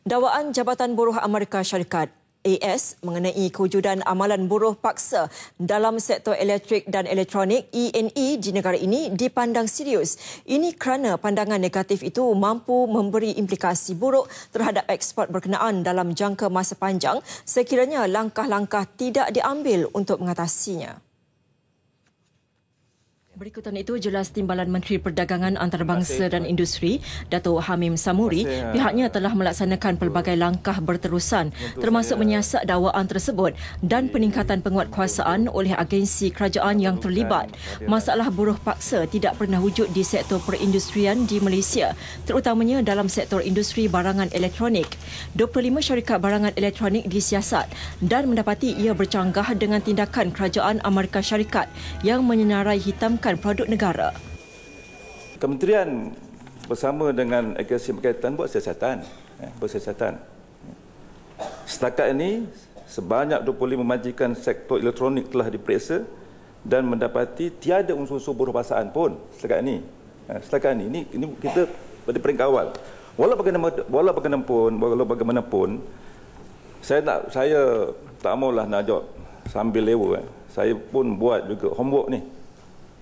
Dawaan Jabatan Buruh Amerika Syarikat AS mengenai kewujudan amalan buruh paksa dalam sektor elektrik dan elektronik ENE e di negara ini dipandang serius. Ini kerana pandangan negatif itu mampu memberi implikasi buruk terhadap ekspor berkenaan dalam jangka masa panjang sekiranya langkah-langkah tidak diambil untuk mengatasinya. Berikutan itu jelas Timbalan Menteri Perdagangan Antarabangsa dan Industri Dato Hamim Samuri ya. pihaknya telah melaksanakan pelbagai langkah berterusan termasuk ya. menyiasat dakwaan tersebut dan peningkatan penguatkuasaan oleh agensi kerajaan yang terlibat. Masalah buruh paksa tidak pernah wujud di sektor perindustrian di Malaysia terutamanya dalam sektor industri barangan elektronik. 25 syarikat barangan elektronik disiasat dan mendapati ia bercanggah dengan tindakan kerajaan Amerika Syarikat yang menyenarai hitamkan pertumbuhan produk negara. Kementerian bersama dengan agensi berkaitan buat siasatan. Ya, buat siasatan. Setakat ini, sebanyak 25 majikan sektor elektronik telah diperiksa dan mendapati tiada unsur-unsur buruh pasaan pun setakat ini. Ya, setakat ini, ini, ini kita pada peringkat awal. Walau bagaimanapun, walau bagaimanapun, saya tak saya tak maulah nak jawab sambil lewa. Ya. Saya pun buat juga homework ni.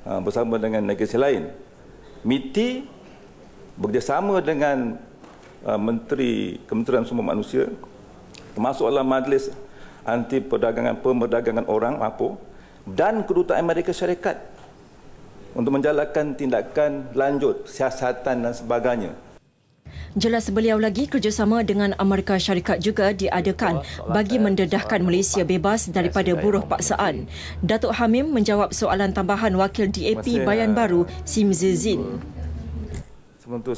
Ha, bersama dengan negara lain. MITI bekerjasama dengan ha, Menteri Kementerian Sumber Manusia termasuklah Majlis Anti Perdagangan Pemerdagangan Orang MAPO dan Kedutaan Amerika Syarikat untuk menjalankan tindakan lanjut siasatan dan sebagainya. Jelas beliau lagi kerjasama dengan Amerika Syarikat juga diadakan bagi mendedahkan Malaysia bebas daripada buruh paksaan. Datuk Hamim menjawab soalan tambahan wakil DAP Bayan uh, Baru, Sim Zizin. Sementara